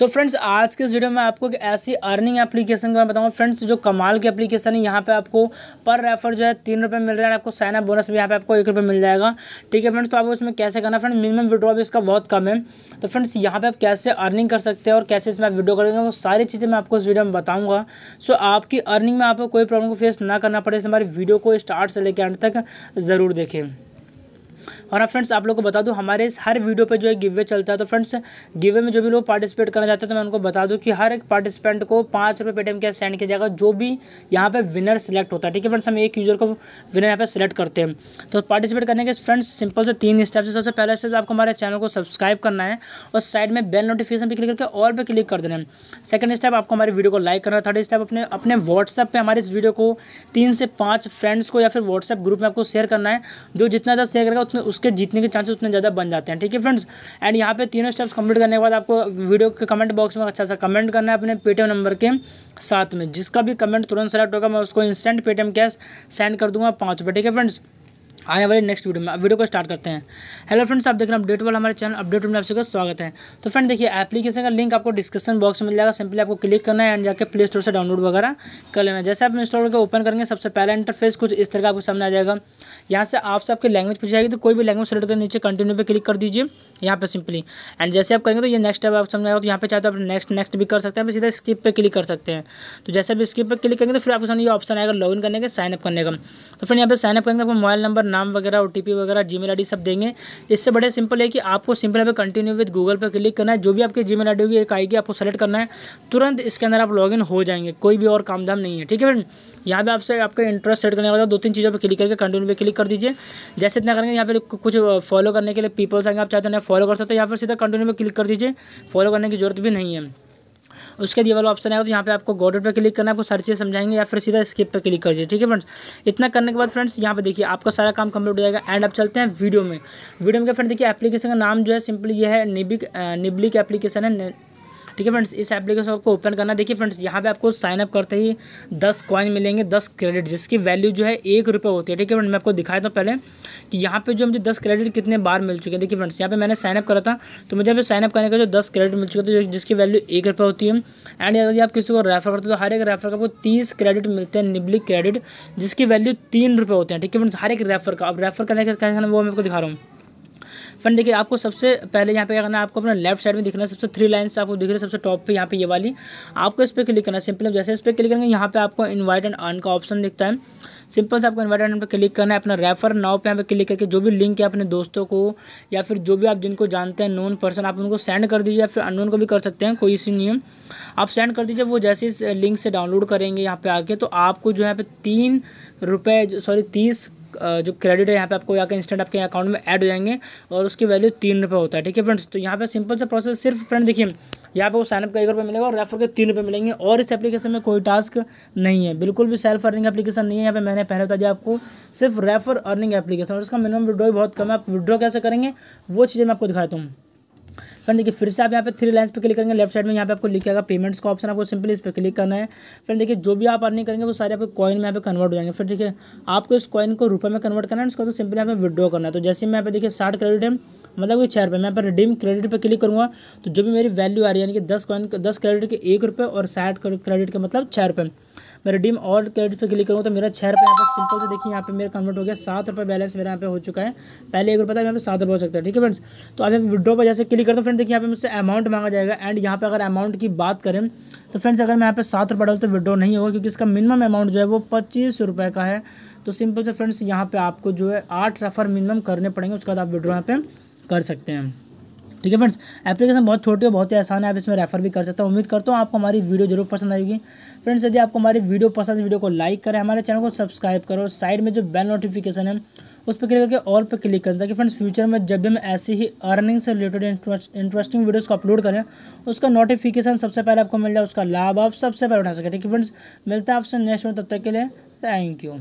सो so friends आज के इस वीडियो में आपको एक ऐसी अर्निंग एप्लीकेशन के बारे में बताऊँगा फ्रेंड्स जो कमाल की एप्लीकेशन है यहाँ पे आपको पर रेफर जो है तीन रुपये मिल रहा है आपको साइन अप बोनस भी यहाँ पे आपको एक रुपये मिल जाएगा ठीक है फ्रेंड्स तो आपको इसमें कैसे करना फ्रेंड मिनिमम विड्रॉ भी इसका बहुत कम है तो फ्रेंड्स यहाँ पर आप कैसे अर्निंग कर सकते हैं और कैसे इसमें आप वीडियो करेंगे वो सारी चीज़ें मैं आपको इस वीडियो में बताऊँगा सो आपकी अर्निंग में आपको कोई प्रॉब्लम को फेस ना करना पड़े इस हमारी वीडियो को स्टार्ट से लेकर एंड तक ज़रूर देखें और फ्रेंड्स आप लोग को बता दूँ हमारे इस हर वीडियो पर जो है गिवे चलता है तो फ्रेंड्स गिवे में जो भी लोग पार्टिसिपेट करना चाहते हैं तो मैं उनको बता दूँ कि हर एक पार्टिसिपेंट को पाँच रुपये पेटीएम कैश सेंड किया जाएगा जो भी यहाँ पर विनर सेलेक्ट होता है ठीक है फ्रेंड्स हम एक यूज़र को विनर यहाँ पर सेलेक्ट करते हैं तो पार्टिसिपेट करने के फ्रेंड्स सिंपल से तीन स्टेप से सबसे पहला स्टेप आपको हमारे चैनल को सब्सक्राइब करना है और साइड में बेल नोटिफिकेशन पर क्लिक करके ऑल पर क्लिक कर देना है सेकंड स्टेप आपको हमारी वीडियो को लाइक करना है थर्ड स्टेप अपने अपने व्हाट्सएप पर हमारे इस वीडियो को तीन से पाँच फ्रेंड्स को या फिर व्हाट्सएप ग्रुप में आपको शेयर करना है जो जितना ज़्यादा शेयर करेगा उतने उस उसके जीतने के चांसेस उतने ज़्यादा बन जाते हैं ठीक है फ्रेंड्स एंड यहाँ पे तीनों स्टेप्स कंप्लीट करने के बाद आपको वीडियो के कमेंट बॉक्स में अच्छा सा कमेंट करना है अपने पेटीएम नंबर के साथ में जिसका भी कमेंट तुरंत सेलेक्ट होगा मैं उसको इंस्टेंट पेटीएम कैश सेंड कर दूंगा पाँच रुपये ठीक है फ्रेंड्स आने वाले नेक्स्ट वीडियो में अब वीडियो को स्टार्ट करते हैं हेलो फ्रेंड्स आप देख रहे हैं अपडेट वाला हमारे चैनल अपडेट में आप सबका स्वागत है तो फ्रेंड देखिए एप्लीकेशन का लिंक आपको डिस्क्रिप्शन बॉक्स में मिल जाएगा सिंपली आपको क्लिक करना है एंड जाकर प्ले स्टोर से डाउनलोड वगैरह कर लेना जैसे आप इंस्टॉल करके ओपन करेंगे सबसे पहला इंटरफेस कुछ इस तरह का आपको सामने आ जाएगा यहाँ से आपसे आपकी लैंग्वेज पूछ जाएगी तो कोई भी लैंग्वेज सेलेक्ट कर नीचे कंटिन्यू पर क्लिक कर दीजिए यहाँ पे सिंपली एंड जैसे आप करेंगे तो ये नेक्स्ट आप ऑप्शन आएगा तो यहाँ पे चाहे तो आप नेक्स्ट नेक्स्ट भी कर सकते हैं सीधा स्किप पे क्लिक कर सकते हैं तो जैसे आप स्किप पे क्लिक करेंगे तो फिर आपके सामने ये ऑप्शन आएगा लॉगिन करने का साइनअप करने का तो फिर यहाँ पे साइनअप करेंगे आपको मोबाइल नंबर नाम वगैरह ओ वगैरह जी मेल सब देंगे इससे बड़े सिंपल है कि आपको सिंपल यहाँ कंटिन्यू विद गूगल पर क्लिक करना है जो भी आपकी जी मेल होगी एक आएगी आपको सेलेक्ट करना है तुरंत इसके अंदर आप लॉगिन हो जाएंगे कोई भी और काम धाम नहीं है ठीक है फ्रेंड यहाँ पे आपसे आपका इंटरेस्ट सेट करने वाला दो तीन चीज़ों पर क्लिक करके कंटिन्यू पर क्लिक कर दीजिए जैसे इतना करेंगे यहाँ पे कुछ फॉलो करने के लिए पीपल्स आएंगे आप चाहते तो हैं फॉलो कर सकते हैं या फिर सीधा कंटिन्यू में क्लिक कर दीजिए फॉलो करने की जरूरत भी नहीं है उसके बाद वाला ऑप्शन आएगा तो यहाँ पे आपको गॉडर पे क्लिक करना है आपको सारी चीज़ समझाएंगे या फिर सीधा स्किप पे क्लिक कर दीजिए ठीक है फ्रेंड्स इतना करने के बाद फ्रेंड्स यहाँ पे देखिए आपका सारा काम कंप्लीट हो जाएगा एंड अब चलते हैं वीडियो में वीडियो में फ्रेंड देखिए एप्लीकेशन का नाम जो है सिंपली ये है निबिक निबलिक एप्लीकेशन है ठीक है फ्रेंड्स इस एप्लीकेशन को ओपन करना देखिए फ्रेंड्स यहाँ पे आपको साइनअप करते ही दस कॉइन मिलेंगे दस क्रेडिट जिसकी वैल्यू जो है एक रुपये होती है ठीक है फ्रेंड मैं आपको दिखाया था पहले कि यहाँ पे जो मुझे दस क्रेडिट कितने बार मिल चुके हैं देखिए फ्रेंड्स यहाँ पे मैंने साइनअप करा था तो मुझे यहाँ साइनअप करने का जो दस क्रेडिट मिल चुके थे तो जिसकी वैल्यू एक रुपये होती है एंड यदि आप किसी को रेफर करते हो तो हर एक रेफर का आपको तीस क्रेडिट मिलते हैं निबली क्रेडिट जिसकी वैल्यू तीन रुपये होते हैं ठीक है फ्रेंड्स हर एक रेफर का आप रेफर करने का वो मैं आपको दिखा रहा हूँ फ्रेंड देखिए आपको सबसे पहले यहाँ पे क्या करना है आपको अपना लेफ्ट साइड में दिखना है सबसे थ्री लाइन्स आपको दिख रही है सबसे टॉप पे यहाँ पे ये वाली आपको इस पर क्लिक करना है सिंपल जैसे इस पर क्लिक करेंगे यहाँ पे आपको इन्वाइट एंड अर्न का ऑप्शन दिखता है सिंपल से आपको इन्वाइट एंड पर क्लिक करना है अपना रेफर नाव पे यहाँ पे क्लिक करके जो भी लिंक है अपने दोस्तों को या फिर जो भी आप जिनको जानते हैं नोन पर्सन आप उनको सेंड कर दीजिए या फिर अनोन को भी कर सकते हैं कोई इसी नियम आप सेंड कर दीजिए वो जैसे इस लिंक से डाउनलोड करेंगे यहाँ पे आके तो आपको जो यहाँ पे तीन रुपये सॉरी तीस जो क्रेडिट है यहाँ पे आपको के इंस्टेंट तो आपके अकाउंट में ऐड हो जाएंगे और उसकी वैल्यू तीन रुपये होता है ठीक है फ्रेंड्स तो यहाँ पे सिंपल सा प्रोसेस सिर्फ फ्रेंड देखिए यहाँ पे वो साइनअप का एक रुपये मिलेगा और रेफर के तीन रुपये मिलेंगे और इस एप्लीकेशन में कोई टास्क नहीं है बिल्कुल भी सेल्फ अर्निंग एप्लीकेशन नहीं है यहाँ पर मैंने पहले बता दिया आपको सिर्फ रेफर अर्निंग एप्लीकेशन और इसका मिनिमम विड्रॉ बहुत कम है आप विड्रॉ कैसे करेंगे वो चीज़ें मैं आपको दिखाता हूँ फ्रेंड देखिए फिर से आप यहाँ पे थ्री लाइन्स पे क्लिक करेंगे लेफ्ट साइड में यहाँ पे आपको लिखेगा पेमेंट्स का ऑप्शन आपको सिंपली इस पर क्लिक करना है फिर देखिए जो भी आप अर्निंग करेंगे वो सारे आपके कॉइन में यहाँ पे कन्वर्ट हो जाएंगे फिर देखिए आपको इस कॉइन को रुपये में कन्वर्ट करना है उसको तो सिंपली यहाँ पे विड्रॉ करना है तो जैसे मैं यहाँ पे देखिए साठ क्रेडिट है मतलब कि छः रुपये मैं पर रिडीम क्रेडिट पर क्लिक करूँगा तो जो भी मेरी वैल्यू आ रही है यानी कि दस कॉइन दस क्रेडिट के एक रुपये और साठ क्रेडिट के मतलब छः रुपये मैं रिडीम और क्रेडिट पर क्लिक करूँ तो मेरा छः रुपये यहाँ पर सिंपल से देखिए यहाँ पर मेरा कन्वर्ट हो गया सात रुपये बैलेंस मेरा यहाँ पे हो चुका है पहले एक रुपये था यहाँ पर सात रुपये हो सकता है ठीक है फ्रेंड्स तो आप विड्रो पर जैसे क्लिक करते हो फ्रेंड देखिए यहाँ पे मुझसे अमाउंट मांगा जाएगा एंड यहाँ पर अगर अमाउंट की बात करें तो फ्रेंड्स अगर मैं यहाँ पर सात रुपये डालू तो विड्रो नहीं होगा क्योंकि इसका मिनिमम अमाउंट जो है वो पच्चीस रुपये का है तो सिंपल से फ्रेंड्स यहाँ पर आपको जो है आठ रेफर मिनिमम करने पड़ेंगे उसके बाद आप विड्रो यहाँ पर कर सकते हैं ठीक है फ्रेंड्स एप्लीकेशन बहुत छोटी और बहुत ही आसान है आप इसमें रेफर भी कर सकते हो उम्मीद करता हूँ आपको हमारी वीडियो जरूर पसंद आएगी फ्रेंड्स यदि आपको हमारी वीडियो पसंद है वीडियो को लाइक करें हमारे चैनल को सब्सक्राइब करो साइड में जो बेल नोटिफिकेशन है उस पर क्लिक करके और पर क्लिक करें ताकि फ्रेंड्स फ्यूचर में जब भी हम ऐसी ही अर्निंग से रिलेटेड इंटरेस्टिंग वीडियोज़ को अपलोड करें उसका नोटिफिकेशन सबसे पहले आपको मिल जाए उसका लाभ आप सबसे पहले उठा सकें ठीक है फ्रेंड्स मिलता है आपसे नेक्स्ट में तब तक के लिए थैंक यू